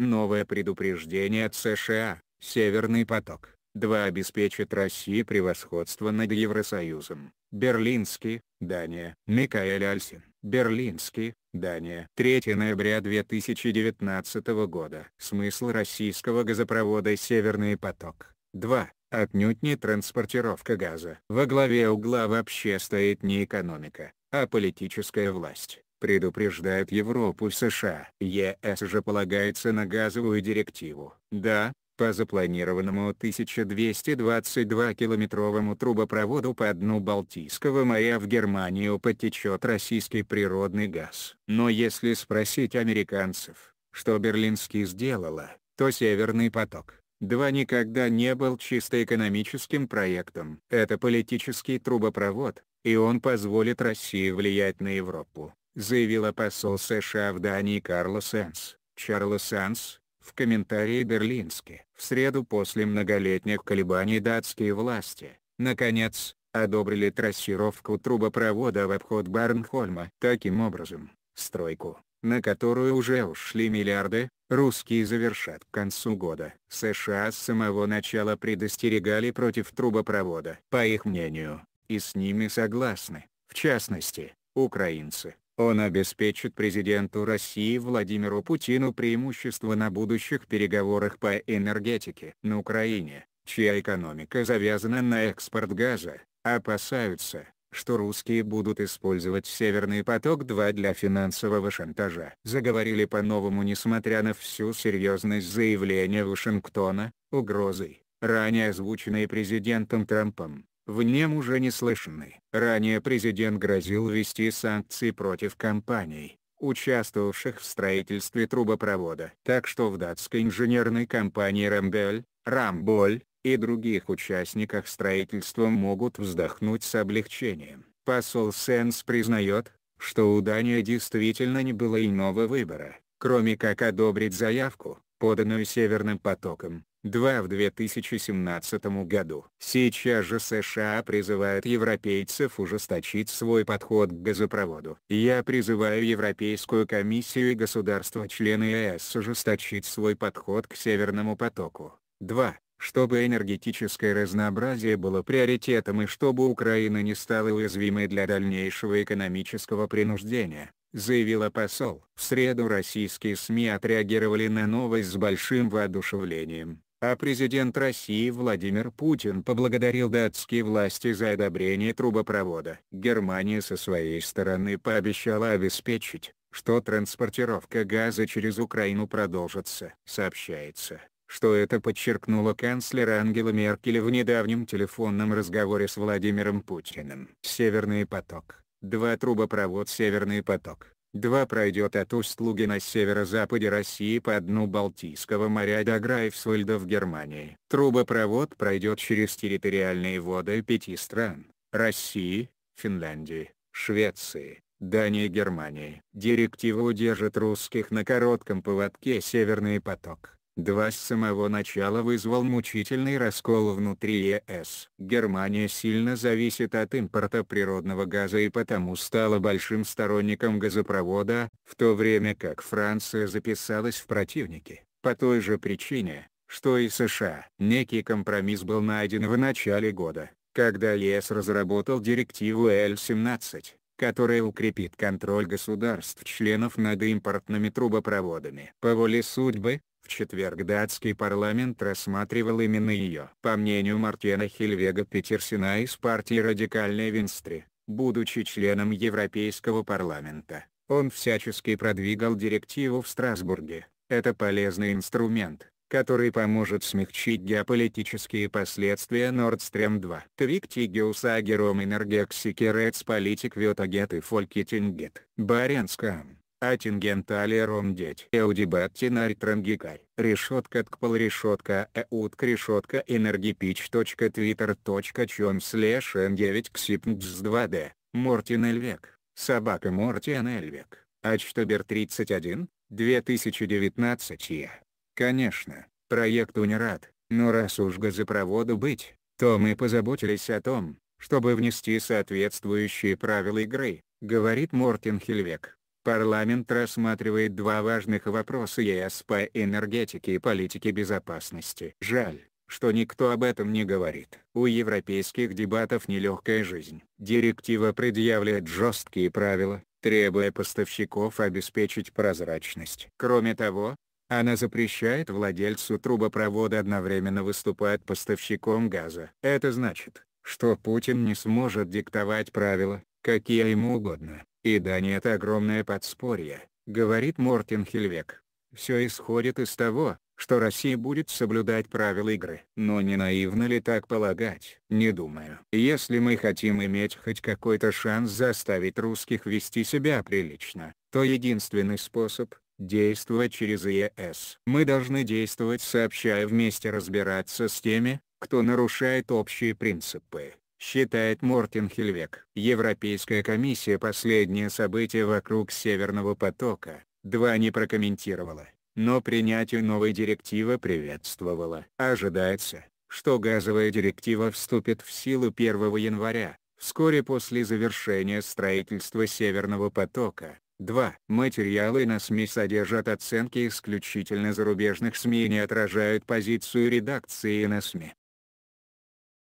Новое предупреждение от США, Северный поток. 2 обеспечит России превосходство над Евросоюзом. Берлинский, Дания. Микаэль Альсин. Берлинский, Дания. 3 ноября 2019 года. Смысл российского газопровода «Северный поток». 2. Отнюдь не транспортировка газа. Во главе угла вообще стоит не экономика, а политическая власть предупреждает Европу США. ЕС же полагается на газовую директиву. Да, по запланированному 1222-километровому трубопроводу по дну Балтийского моря в Германию потечет российский природный газ. Но если спросить американцев, что Берлинский сделала, то «Северный поток». два никогда не был чисто экономическим проектом. Это политический трубопровод, и он позволит России влиять на Европу заявил посол США в Дании Карлос Энс (Чарлос Энс) в комментарии Берлинске. В среду после многолетних колебаний датские власти, наконец, одобрили трассировку трубопровода в обход Барнхольма. Таким образом, стройку, на которую уже ушли миллиарды, русские завершат к концу года. США с самого начала предостерегали против трубопровода. По их мнению, и с ними согласны, в частности, украинцы, он обеспечит президенту России Владимиру Путину преимущество на будущих переговорах по энергетике. На Украине, чья экономика завязана на экспорт газа, опасаются, что русские будут использовать «Северный поток-2» для финансового шантажа. Заговорили по-новому несмотря на всю серьезность заявления Вашингтона, угрозой, ранее озвученной президентом Трампом, в нем уже не слышны. Ранее президент грозил ввести санкции против компаний, участвовавших в строительстве трубопровода. Так что в датской инженерной компании «Рамбель», «Рамболь» и других участниках строительства могут вздохнуть с облегчением. Посол Сенс признает, что у Дании действительно не было иного выбора, кроме как одобрить заявку, поданную Северным потоком. 2 в 2017 году. Сейчас же США призывают европейцев ужесточить свой подход к газопроводу. Я призываю Европейскую комиссию и государства-члены ЕС ужесточить свой подход к Северному потоку. 2 чтобы энергетическое разнообразие было приоритетом и чтобы Украина не стала уязвимой для дальнейшего экономического принуждения, заявила посол. В среду российские СМИ отреагировали на новость с большим воодушевлением а президент России Владимир Путин поблагодарил датские власти за одобрение трубопровода. Германия со своей стороны пообещала обеспечить, что транспортировка газа через Украину продолжится. Сообщается, что это подчеркнула канцлер Ангела Меркель в недавнем телефонном разговоре с Владимиром Путиным. Северный поток. Два трубопровод «Северный поток» 2 пройдет от Услуги на северо-западе России по дну Балтийского моря до Грайфсвальда в Германии. Трубопровод пройдет через территориальные воды пяти стран – России, Финляндии, Швеции, Дании и Германии. Директива удержит русских на коротком поводке «Северный поток». Два с самого начала вызвал мучительный раскол внутри ЕС. Германия сильно зависит от импорта природного газа и потому стала большим сторонником газопровода, в то время как Франция записалась в противники, по той же причине, что и США. Некий компромисс был найден в начале года, когда ЕС разработал директиву L-17 которая укрепит контроль государств-членов над импортными трубопроводами. По воле судьбы, четверг датский парламент рассматривал именно ее. По мнению Мартена Хильвега Петерсена из партии «Радикальной Винстри», будучи членом Европейского парламента, он всячески продвигал директиву в Страсбурге. Это полезный инструмент, который поможет смягчить геополитические последствия Nord Stream 2. Виктигиус агером энергексикерец политик Вютагет и Фолькетингет. Баренскам. Атингента алером деть. Эудибаттин артрангикарь. Решетка ткпл решетка эутк решетка энергипич.твиттер.чем слэш н9 ксипнгс 2 д Мортин Эльвек. Собака Мортин Эльвек. Ачтобер 31, 2019 е. Конечно, Проекту не рад. но раз уж газопроводу быть, то мы позаботились о том, чтобы внести соответствующие правила игры, говорит Мортин Хельвек. Парламент рассматривает два важных вопроса ЕС по энергетике и политике безопасности. Жаль, что никто об этом не говорит. У европейских дебатов нелегкая жизнь. Директива предъявляет жесткие правила, требуя поставщиков обеспечить прозрачность. Кроме того, она запрещает владельцу трубопровода одновременно выступать поставщиком газа. Это значит, что Путин не сможет диктовать правила, какие ему угодно. И Дания — это огромное подспорье, говорит Мортин Хельвек. Все исходит из того, что Россия будет соблюдать правила игры. Но не наивно ли так полагать? Не думаю. Если мы хотим иметь хоть какой-то шанс заставить русских вести себя прилично, то единственный способ – действовать через ЕС. Мы должны действовать сообщая вместе разбираться с теми, кто нарушает общие принципы считает Мортин Хельвек. Европейская комиссия последнее событие вокруг Северного потока, 2 не прокомментировала, но принятию новой директивы приветствовала. Ожидается, что газовая директива вступит в силу 1 января, вскоре после завершения строительства Северного потока. 2. Материалы на СМИ содержат оценки исключительно зарубежных СМИ и не отражают позицию редакции на СМИ.